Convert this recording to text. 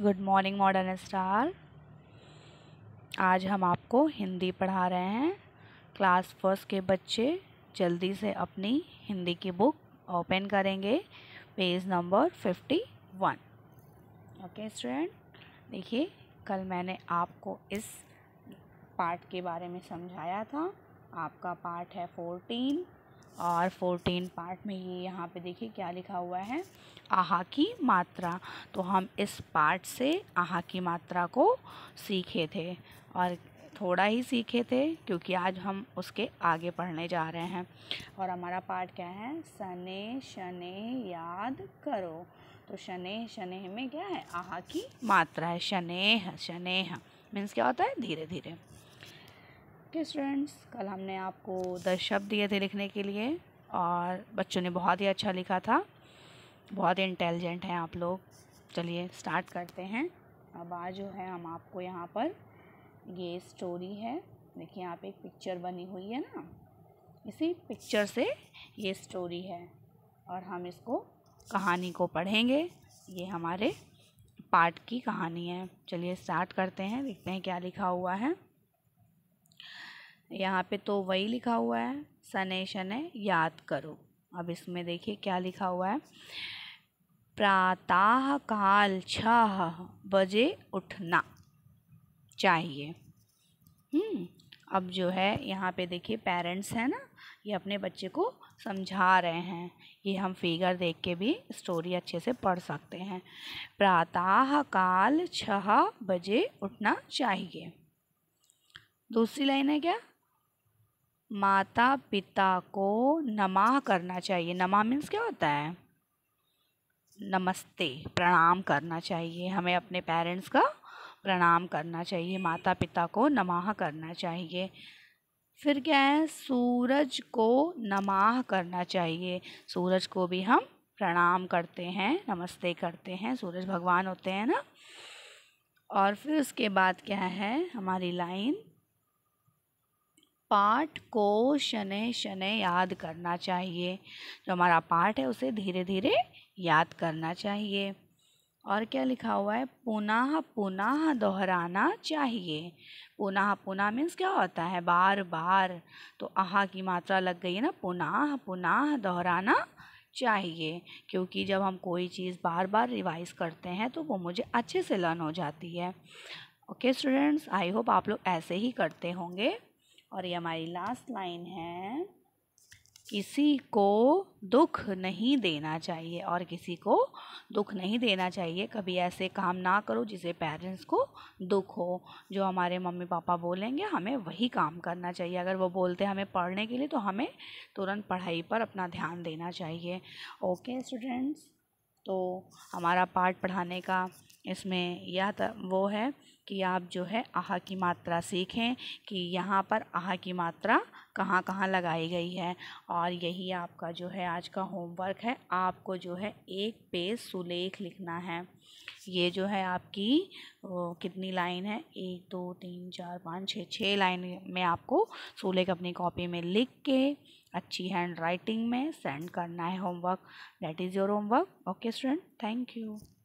Good morning modern star आज हम आपको हिंदी पढ़ा रहे हैं क्लास फर्स्ट के बच्चे जल्दी से अपनी हिंदी की बुक ओपन करेंगे page number fifty one okay student देखिए कल मैंने आपको इस पार्ट के बारे में समझाया था आपका पार्ट है फोर्टीन और फोर्टीन पार्ट में ये यहाँ पे देखिए क्या लिखा हुआ है आहा की मात्रा तो हम इस पार्ट से आहा की मात्रा को सीखे थे और थोड़ा ही सीखे थे क्योंकि आज हम उसके आगे पढ़ने जा रहे हैं और हमारा पार्ट क्या है सने शने याद करो तो शने शने में क्या है आहा की मात्रा है शनेह शनेह हाँ। मीन्स क्या होता है धीरे धीरे ओके स्टूडेंट्स कल हमने आपको दस शब्द दिए थे लिखने के लिए और बच्चों ने बहुत ही अच्छा लिखा था बहुत ही इंटेलिजेंट हैं आप लोग चलिए स्टार्ट करते हैं अब आज जो है हम आपको यहाँ पर ये स्टोरी है देखिए यहाँ पे एक पिक्चर बनी हुई है ना इसी पिक्चर से ये स्टोरी है और हम इसको कहानी को पढ़ेंगे ये हमारे पार्ट की कहानी है चलिए स्टार्ट करते हैं देखते हैं क्या लिखा हुआ है यहाँ पे तो वही लिखा हुआ है सने शन याद करो अब इसमें देखिए क्या लिखा हुआ है प्रातः काल छह बजे उठना चाहिए हम्म, अब जो है यहाँ पे देखिए पेरेंट्स हैं ना ये अपने बच्चे को समझा रहे हैं ये हम फिगर देख के भी स्टोरी अच्छे से पढ़ सकते हैं प्रातः काल छह बजे उठना चाहिए दूसरी लाइन है क्या माता पिता को नमा करना चाहिए नमा मीन्स क्या होता है नमस्ते प्रणाम करना चाहिए हमें अपने पेरेंट्स का प्रणाम करना चाहिए माता पिता को नमा करना चाहिए फिर क्या है सूरज को नमा करना चाहिए सूरज को भी हम प्रणाम करते हैं नमस्ते करते हैं सूरज भगवान होते हैं ना और फिर उसके बाद क्या है हमारी लाइन पाठ को शनय शनय याद करना चाहिए जो हमारा पाठ है उसे धीरे धीरे याद करना चाहिए और क्या लिखा हुआ है पुनः पुनः दोहराना चाहिए पुनः पुनः मीन्स क्या होता है बार बार तो आहा की मात्रा लग गई है ना पुनः पुनः दोहराना चाहिए क्योंकि जब हम कोई चीज़ बार बार रिवाइज करते हैं तो वो मुझे अच्छे से लर्न हो जाती है ओके स्टूडेंट्स आई होप आप लोग ऐसे ही करते होंगे और ये हमारी लास्ट लाइन है किसी को दुख नहीं देना चाहिए और किसी को दुख नहीं देना चाहिए कभी ऐसे काम ना करो जिसे पेरेंट्स को दुख हो जो हमारे मम्मी पापा बोलेंगे हमें वही काम करना चाहिए अगर वो बोलते हैं हमें पढ़ने के लिए तो हमें तुरंत पढ़ाई पर अपना ध्यान देना चाहिए ओके स्टूडेंट्स तो हमारा पार्ट पढ़ाने का इसमें यह वो है कि आप जो है आहा की मात्रा सीखें कि यहाँ पर आहा की मात्रा कहाँ कहाँ लगाई गई है और यही आपका जो है आज का होमवर्क है आपको जो है एक पेज सुलेख लिखना है ये जो है आपकी ओ, कितनी लाइन है एक दो तीन चार पाँच छः छः लाइन में आपको सुलेख अपनी कॉपी में लिख के अच्छी हैंड राइटिंग में सेंड करना है homework that is your homework okay student thank you